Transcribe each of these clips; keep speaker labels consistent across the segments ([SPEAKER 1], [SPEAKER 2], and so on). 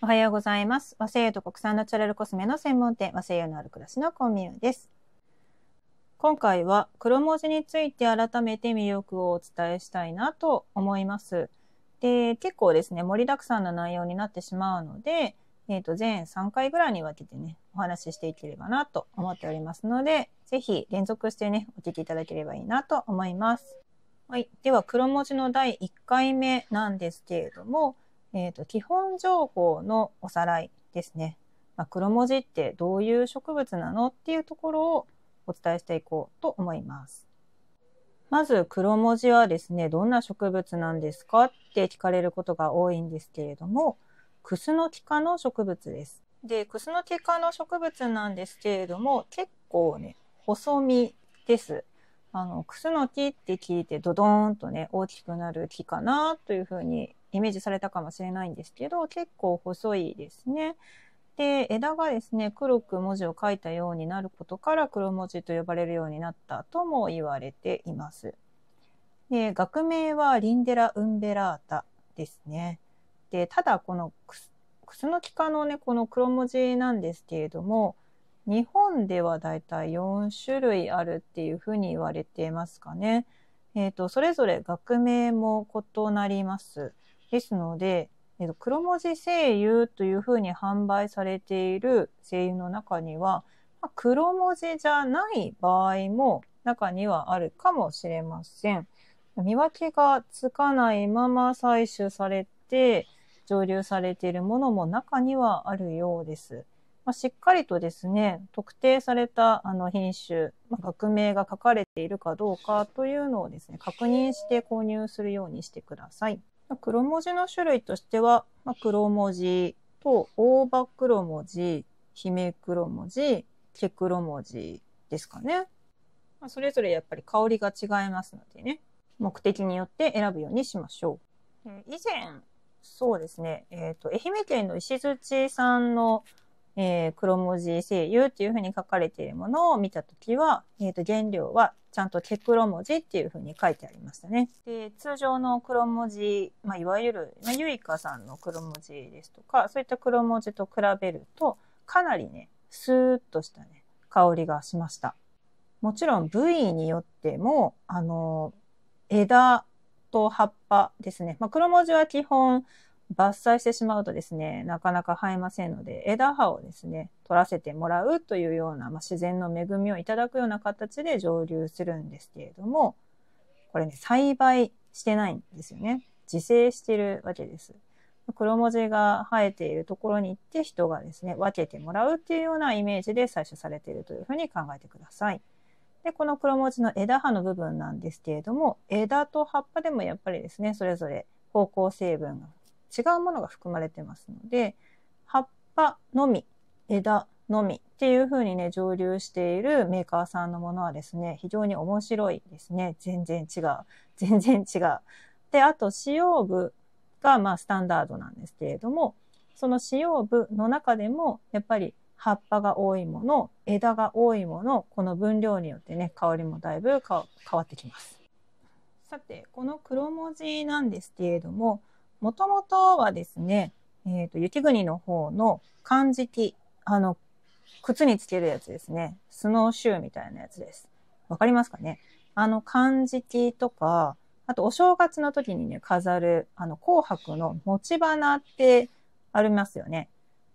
[SPEAKER 1] おはようございます。和製油と国産ナチュラルコスメの専門店、和製油のある暮らしのコンビニです。今回は黒文字について改めて魅力をお伝えしたいなと思います。で、結構ですね、盛りだくさんの内容になってしまうので、えっ、ー、と、全3回ぐらいに分けてね、お話ししていければなと思っておりますので、ぜひ連続してね、お聞きいただければいいなと思います。はい。では、黒文字の第1回目なんですけれども、えっ、ー、と、基本情報のおさらいですね。まあ、黒文字ってどういう植物なのっていうところをお伝えしていこうと思います。まず、黒文字はですね、どんな植物なんですかって聞かれることが多いんですけれども、クスノキ科の植物です。で、クスノキ科の植物なんですけれども、結構ね、細身です。あの、クスノキって聞いてドドーンとね、大きくなる木かなというふうにイメージされたかもしれないんですけど、結構細いですね。で、枝がですね、黒く文字を書いたようになることから黒文字と呼ばれるようになったとも言われています。で、学名はリンデラ・ウンベラータですね。で、ただこのクスノキ科のね、この黒文字なんですけれども、日本ではだいたい4種類あるっていうふうに言われていますかね。えっ、ー、と、それぞれ学名も異なります。ですので、えーと、黒文字声優というふうに販売されている声優の中には、まあ、黒文字じゃない場合も中にはあるかもしれません。見分けがつかないまま採取されて、蒸留されているものも中にはあるようです。まあ、しっかりとですね、特定されたあの品種、まあ、学名が書かれているかどうかというのをですね、確認して購入するようにしてください。まあ、黒文字の種類としては、まあ、黒文字と大葉黒文字、姫黒文字、毛黒文字ですかね。まあ、それぞれやっぱり香りが違いますのでね、目的によって選ぶようにしましょう。以前、そうですね、えっ、ー、と、愛媛県の石槌さんのえー、黒文字声優っていうふうに書かれているものを見た時は、えー、と原料はちゃんと毛黒文字っていうふうに書いてありましたね。で通常の黒文字、まあ、いわゆる、まあ、ゆいかさんの黒文字ですとかそういった黒文字と比べるとかなりねスーッとしたね香りがしました。もちろん部位によってもあの枝と葉っぱですね、まあ、黒文字は基本伐採してしまうとですね、なかなか生えませんので、枝葉をですね、取らせてもらうというような、まあ、自然の恵みをいただくような形で蒸留するんですけれども、これね、栽培してないんですよね。自生してるわけです。黒文字が生えているところに行って人がですね、分けてもらうっていうようなイメージで採取されているというふうに考えてください。で、この黒文字の枝葉の部分なんですけれども、枝と葉っぱでもやっぱりですね、それぞれ方向成分が違うものが含まれてますので、葉っぱのみ、枝のみっていうふうにね、蒸留しているメーカーさんのものはですね、非常に面白いですね。全然違う。全然違う。で、あと、使用部が、まあ、スタンダードなんですけれども、その使用部の中でも、やっぱり葉っぱが多いもの、枝が多いもの、この分量によってね、香りもだいぶ変わってきます。さて、この黒文字なんですけれども、もともとはですね、えっ、ー、と、雪国の方の漢字木、あの、靴につけるやつですね。スノーシューみたいなやつです。わかりますかねあの、漢字木とか、あと、お正月の時にね、飾る、あの、紅白の持ち花ってありますよね。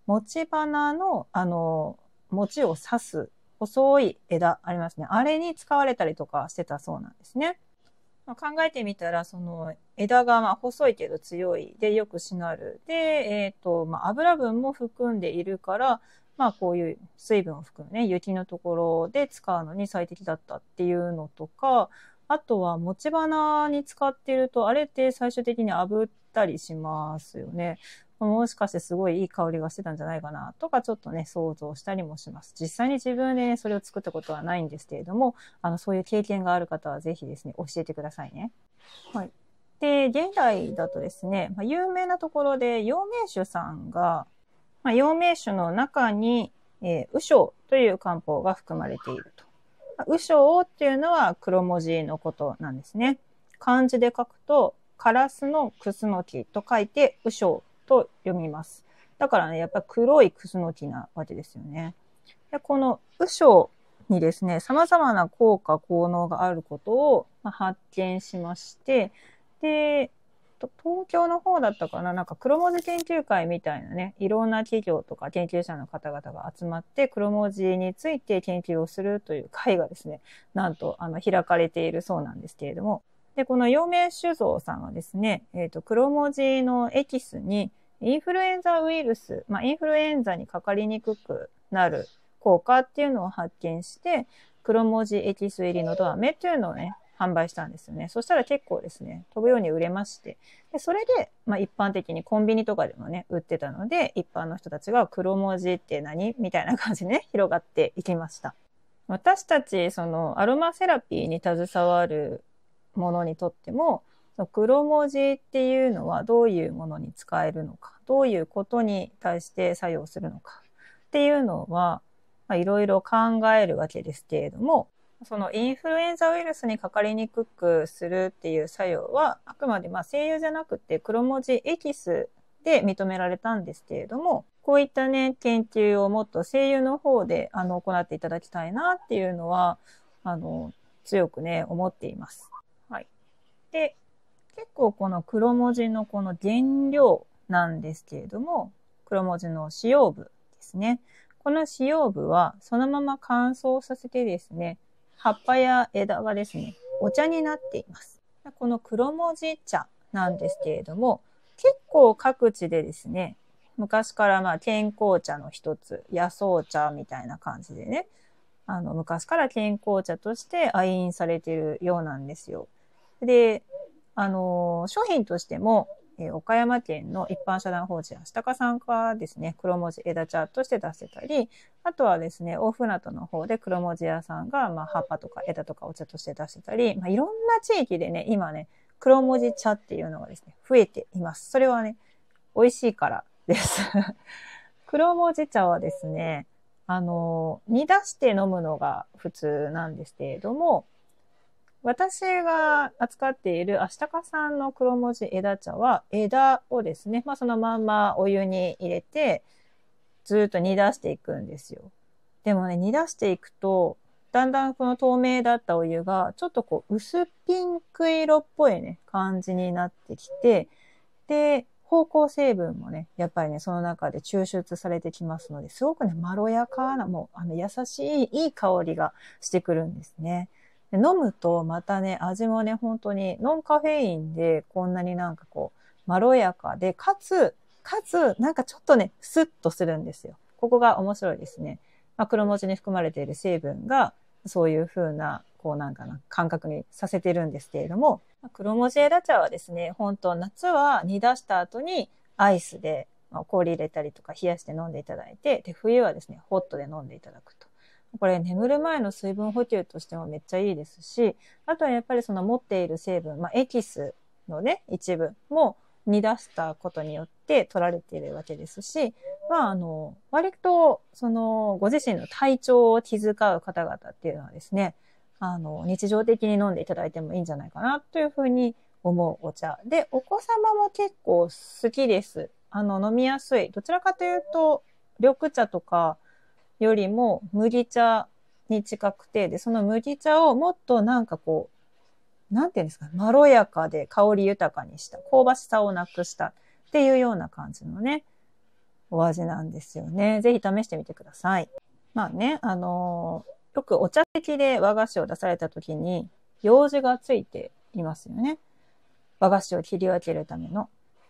[SPEAKER 1] 持ち花の、あの、餅を刺す細い枝ありますね。あれに使われたりとかしてたそうなんですね。まあ、考えてみたら、その枝がまあ細いけど強いでよくしなる。で、えっ、ー、と、まあ、油分も含んでいるから、まあこういう水分を含むね、雪のところで使うのに最適だったっていうのとか、あとは持ち花に使ってると、あれって最終的に炙ったりしますよね。もしかしてすごいいい香りがしてたんじゃないかなとかちょっとね想像したりもします。実際に自分でねそれを作ったことはないんですけれどもあのそういう経験がある方はぜひですね教えてくださいね。はい。で現代だとですね、まあ、有名なところで陽明酒さんが、まあ、陽明酒の中に、えー、右章という漢方が含まれていると。右章っていうのは黒文字のことなんですね。漢字で書くとカラスのクスノキと書いて右章と読みます。だからね、やっぱ黒いクスノキなわけですよね。でこの右章にですね、様々な効果、効能があることを発見しまして、で、東京の方だったかななんか黒文字研究会みたいなね、いろんな企業とか研究者の方々が集まって黒文字について研究をするという会がですね、なんとあの開かれているそうなんですけれども、で、この陽明酒造さんはですね、えっ、ー、と、黒文字のエキスに、インフルエンザウイルス、まあ、インフルエンザにかかりにくくなる効果っていうのを発見して、黒文字エキス入りのドアメっていうのをね、販売したんですよね。そしたら結構ですね、飛ぶように売れまして。でそれで、まあ、一般的にコンビニとかでもね、売ってたので、一般の人たちが黒文字って何みたいな感じでね、広がっていきました。私たち、その、アロマセラピーに携わるものにとっても、黒文字っていうのはどういうものに使えるのか、どういうことに対して作用するのかっていうのは、いろいろ考えるわけですけれども、そのインフルエンザウイルスにかかりにくくするっていう作用は、あくまでまあ声優じゃなくて黒文字エキスで認められたんですけれども、こういったね、研究をもっと声優の方であの行っていただきたいなっていうのは、あの、強くね、思っています。で、結構この黒文字のこの原料なんですけれども、黒文字の使用部ですね。この使用部はそのまま乾燥させてですね、葉っぱや枝がですね、お茶になっています。この黒文字茶なんですけれども、結構各地でですね、昔からまあ健康茶の一つ、野草茶みたいな感じでね、あの昔から健康茶として愛飲されているようなんですよ。で、あの、商品としても、えー、岡山県の一般社団法人明日香さんらですね、黒文字枝茶として出してたり、あとはですね、大船渡の方で黒文字屋さんが、まあ、葉っぱとか枝とかお茶として出してたり、まあ、いろんな地域でね、今ね、黒文字茶っていうのがですね、増えています。それはね、美味しいからです 黒文字茶はですね、あの、煮出して飲むのが普通なんですけれども、私が扱っているアシタカさんの黒文字枝茶は、枝をですね、まあ、そのまんまお湯に入れて、ずっと煮出していくんですよ。でもね、煮出していくと、だんだんこの透明だったお湯が、ちょっとこう、薄ピンク色っぽいね、感じになってきて、で、方向成分もね、やっぱりね、その中で抽出されてきますので、すごくね、まろやかな、もう、あの、優しい、いい香りがしてくるんですね。で飲むとまたね、味もね、本当にノンカフェインでこんなになんかこう、まろやかで、かつ、かつ、なんかちょっとね、スッとするんですよ。ここが面白いですね。まあ、黒字に含まれている成分が、そういう風な、こうなんかな、感覚にさせてるんですけれども、黒餅枝茶はですね、本当夏は煮出した後にアイスで、まあ、氷入れたりとか冷やして飲んでいただいて、で、冬はですね、ホットで飲んでいただくと。これ眠る前の水分補給としてもめっちゃいいですし、あとはやっぱりその持っている成分、まあ、エキスのね、一部も煮出したことによって取られているわけですし、まああの、割とそのご自身の体調を気遣う方々っていうのはですね、あの、日常的に飲んでいただいてもいいんじゃないかなというふうに思うお茶。で、お子様も結構好きです。あの、飲みやすい。どちらかというと、緑茶とか、よりも麦茶に近くて、で、その麦茶をもっとなんかこう、なんていうんですか、まろやかで香り豊かにした、香ばしさをなくしたっていうような感じのね、お味なんですよね。ぜひ試してみてください。まあね、あのー、よくお茶席で和菓子を出された時に、用事がついていますよね。和菓子を切り分けるための。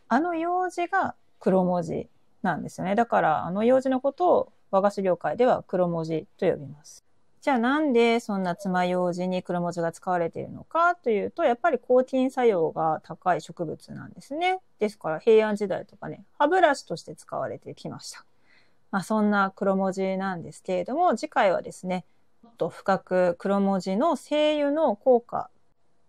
[SPEAKER 1] あの用事が黒文字なんですよね。だから、あの用事のことを和菓子業界では黒文字と呼びます。じゃあなんでそんな爪楊枝に黒文字が使われているのかというと、やっぱり抗菌作用が高い植物なんですね。ですから平安時代とかね、歯ブラシとして使われてきました。まあそんな黒文字なんですけれども、次回はですね、もっと深く黒文字の精油の効果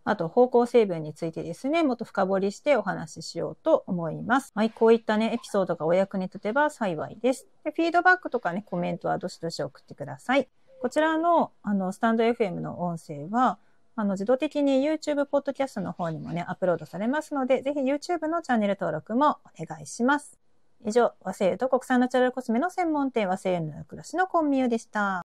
[SPEAKER 1] あと方向成分についてですね、もっと深掘りしてお話ししようと思います。はい、こういったね、エピソードがお役に立てば幸いです。でフィードバックとかね、コメントはどしどし送ってください。こちらの、あの、スタンド FM の音声は、あの、自動的に YouTube、Podcast の方にもね、アップロードされますので、ぜひ YouTube のチャンネル登録もお願いします。以上、和製油と国産ナチュラルコスメの専門店和製油の暮らしのコンビーでした。